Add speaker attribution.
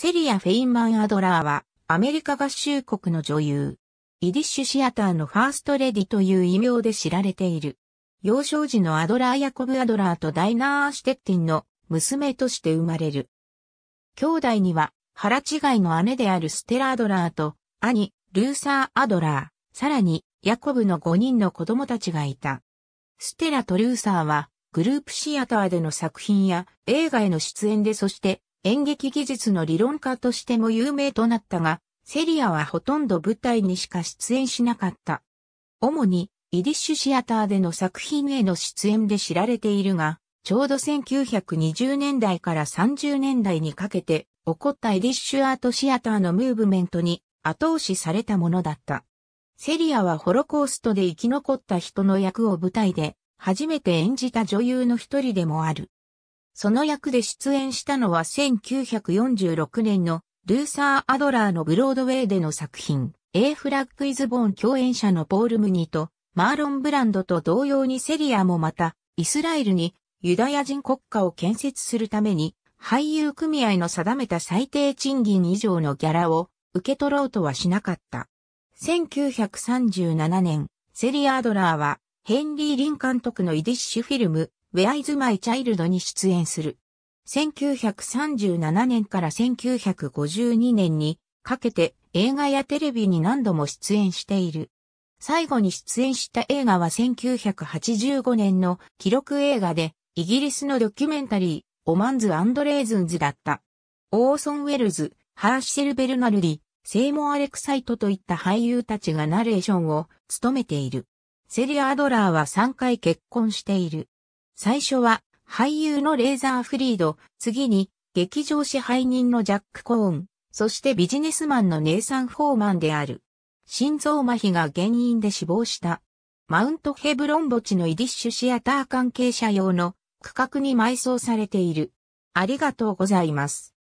Speaker 1: セリア・フェインマン・アドラーは、アメリカ合衆国の女優。イディッシュシアターのファーストレディという異名で知られている。幼少時のアドラー・ヤコブ・アドラーとダイナー・シュテッティンの娘として生まれる。兄弟には、腹違いの姉であるステラ・アドラーと、兄、ルーサー・アドラー、さらに、ヤコブの5人の子供たちがいた。ステラとルーサーは、グループシアターでの作品や映画への出演でそして演劇技術の理論家としても有名となったが、セリアはほとんど舞台にしか出演しなかった。主にイディッシュシアターでの作品への出演で知られているが、ちょうど1920年代から30年代にかけて起こったイディッシュアートシアターのムーブメントに後押しされたものだった。セリアはホロコーストで生き残った人の役を舞台で初めて演じた女優の一人でもある。その役で出演したのは1946年のルーサー・アドラーのブロードウェイでの作品、A フラッグ・イズ・ボーン共演者のポール・ムニと、マーロン・ブランドと同様にセリアもまた、イスラエルにユダヤ人国家を建設するために、俳優組合の定めた最低賃金以上のギャラを受け取ろうとはしなかった。1937年、セリア・アドラーは、ヘンリー・リン監督のイディッシュフィルム、Where is my child に出演する。1937年から1952年にかけて映画やテレビに何度も出演している。最後に出演した映画は1985年の記録映画でイギリスのドキュメンタリーオマンズ・アンドレーズンズだった。オーソン・ウェルズ、ハーシェル・ベルナルディ、セイモア・レクサイトといった俳優たちがナレーションを務めている。セリア・アドラーは3回結婚している。最初は俳優のレーザーフリード、次に劇場支配人のジャック・コーン、そしてビジネスマンのネイサン・フォーマンである。心臓麻痺が原因で死亡した。マウントヘブロン墓地のイディッシュシアター関係者用の区画に埋葬されている。ありがとうございます。